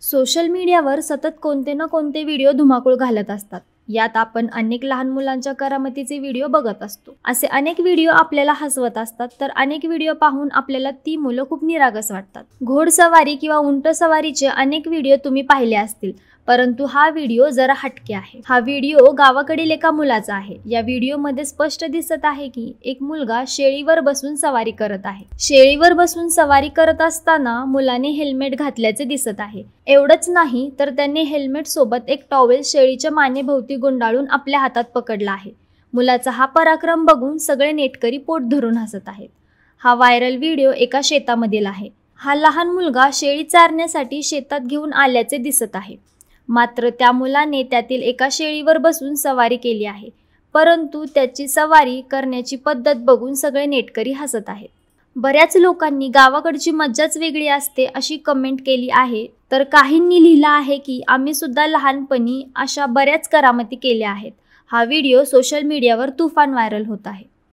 social मीडियावर सतत कोणते ना कोणते व्हिडिओ धुमाकूळ घालत असतात यात आपण अनेक लहान मुलांच्या करामतीचे व्हिडिओ बघत असतो असे अनेक व्हिडिओ आपल्याला हसवत असतात तर अनेक व्हिडिओ पाहून आपल्याला ती मुलं खूप निरागस वाटतात घोडसवारी किंवा उंट सवारीचे अनेक व्हिडिओ तुम्ही पाहिले असतील परंतु हा व्हिडिओ जरा हटके आहे हा व्हिडिओ गावाकडील एका मुलाचा आहे या व्हिडिओ मध्ये स्पष्ट दिसत आहे की एक मुलगा शेळीवर बसून सवारी करत आहे शेळीवर बसून सवारी करत असताना मुलाने हेल्मेट घातल्याचे दिसत आहे एवढंच नाही तर त्यांनी हेल्मेट सोबत एक टॉवेल शेळीच्या मानेभोवती गुंडाळून आपल्या हातात पकडला आहे मुलाचा हा पराक्रम बघून सगळे नेटकरी पोट धरून हसत आहेत हा व्हायरल व्हिडिओ एका शेतामधील आहे हा लहान मुलगा शेळी चारण्यासाठी शेतात घेऊन आल्याचे दिसत आहे मात्र त्या मुलाने त्यातील एका शेळीवर बसून सवारी केली आहे परंतु त्याची सवारी करण्याची पद्धत बघून सगळे नेटकरी हसत आहेत बऱ्याच लोकांनी गावाकडची मज्जाच वेगळी असते अशी कमेंट केली आहे तर काहींनी लिहिलं आहे की आम्ही सुद्धा लहानपणी अशा बऱ्याच करामती केल्या आहेत हा व्हिडिओ सोशल मीडियावर तुफान व्हायरल होत आहे